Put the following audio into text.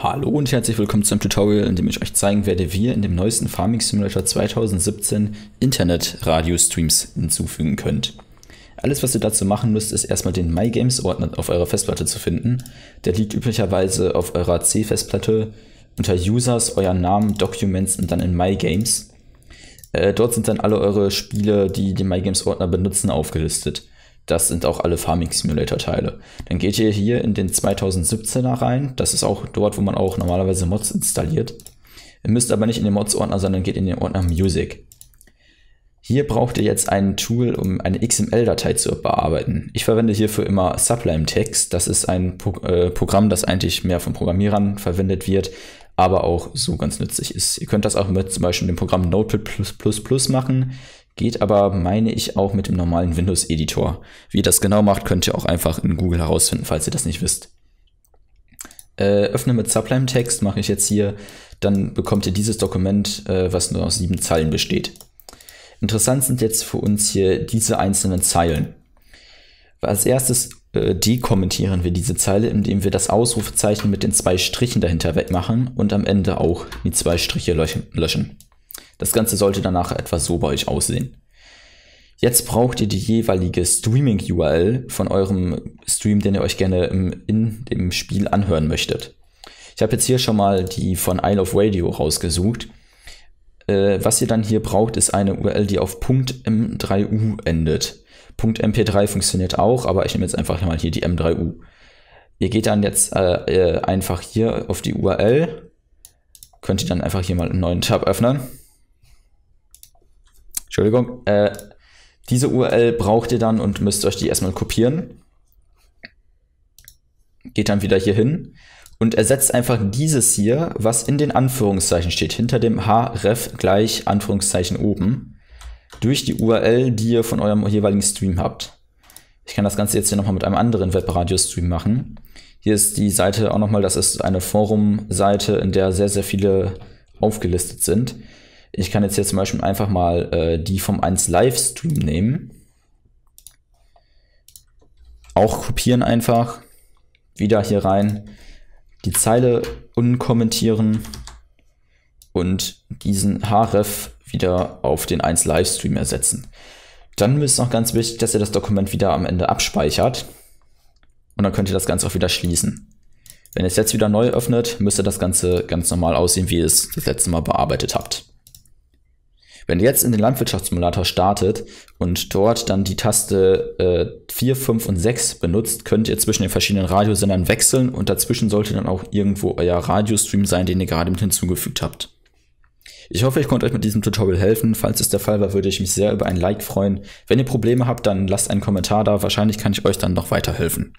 Hallo und herzlich willkommen zum Tutorial, in dem ich euch zeigen werde, wie ihr in dem neuesten Farming Simulator 2017 Internet-Radio-Streams hinzufügen könnt. Alles, was ihr dazu machen müsst, ist erstmal den mygames Ordner auf eurer Festplatte zu finden. Der liegt üblicherweise auf eurer C-Festplatte unter Users, euren Namen, Documents und dann in MyGames. Äh, dort sind dann alle eure Spiele, die den mygames Ordner benutzen, aufgelistet das sind auch alle Farming Simulator Teile. Dann geht ihr hier in den 2017er rein. Das ist auch dort, wo man auch normalerweise Mods installiert. Ihr müsst aber nicht in den Mods Ordner, sondern geht in den Ordner Music. Hier braucht ihr jetzt ein Tool, um eine XML-Datei zu bearbeiten. Ich verwende hierfür immer Sublime Text. Das ist ein Pro äh, Programm, das eigentlich mehr von Programmierern verwendet wird, aber auch so ganz nützlich ist. Ihr könnt das auch mit zum Beispiel dem Programm Notepad machen. Geht aber, meine ich, auch mit dem normalen Windows-Editor. Wie ihr das genau macht, könnt ihr auch einfach in Google herausfinden, falls ihr das nicht wisst. Äh, öffne mit Sublime-Text, mache ich jetzt hier. Dann bekommt ihr dieses Dokument, äh, was nur aus sieben Zeilen besteht. Interessant sind jetzt für uns hier diese einzelnen Zeilen. Als erstes äh, dekommentieren wir diese Zeile, indem wir das Ausrufezeichen mit den zwei Strichen dahinter wegmachen und am Ende auch die zwei Striche löschen. Das Ganze sollte danach etwas so bei euch aussehen. Jetzt braucht ihr die jeweilige Streaming-URL von eurem Stream, den ihr euch gerne im, in dem Spiel anhören möchtet. Ich habe jetzt hier schon mal die von Isle of Radio rausgesucht. Äh, was ihr dann hier braucht, ist eine URL, die auf .m3u endet. .mp3 funktioniert auch, aber ich nehme jetzt einfach mal hier die m3u. Ihr geht dann jetzt äh, äh einfach hier auf die URL, könnt ihr dann einfach hier mal einen neuen Tab öffnen. Entschuldigung, äh, diese URL braucht ihr dann und müsst euch die erstmal kopieren. Geht dann wieder hier hin und ersetzt einfach dieses hier, was in den Anführungszeichen steht, hinter dem href gleich Anführungszeichen oben, durch die URL, die ihr von eurem jeweiligen Stream habt. Ich kann das Ganze jetzt hier nochmal mit einem anderen Webradio-Stream machen. Hier ist die Seite auch nochmal, das ist eine Forum-Seite, in der sehr, sehr viele aufgelistet sind. Ich kann jetzt hier zum Beispiel einfach mal äh, die vom 1 Livestream nehmen. Auch kopieren einfach. Wieder hier rein. Die Zeile unkommentieren. Und diesen href wieder auf den 1 Livestream ersetzen. Dann ist noch ganz wichtig, dass ihr das Dokument wieder am Ende abspeichert. Und dann könnt ihr das Ganze auch wieder schließen. Wenn ihr es jetzt wieder neu öffnet, müsst ihr das Ganze ganz normal aussehen, wie ihr es das letzte Mal bearbeitet habt. Wenn ihr jetzt in den Landwirtschaftssimulator startet und dort dann die Taste äh, 4, 5 und 6 benutzt, könnt ihr zwischen den verschiedenen Radiosendern wechseln und dazwischen sollte dann auch irgendwo euer Radiostream sein, den ihr gerade mit hinzugefügt habt. Ich hoffe, ich konnte euch mit diesem Tutorial helfen. Falls es der Fall war, würde ich mich sehr über ein Like freuen. Wenn ihr Probleme habt, dann lasst einen Kommentar da. Wahrscheinlich kann ich euch dann noch weiterhelfen.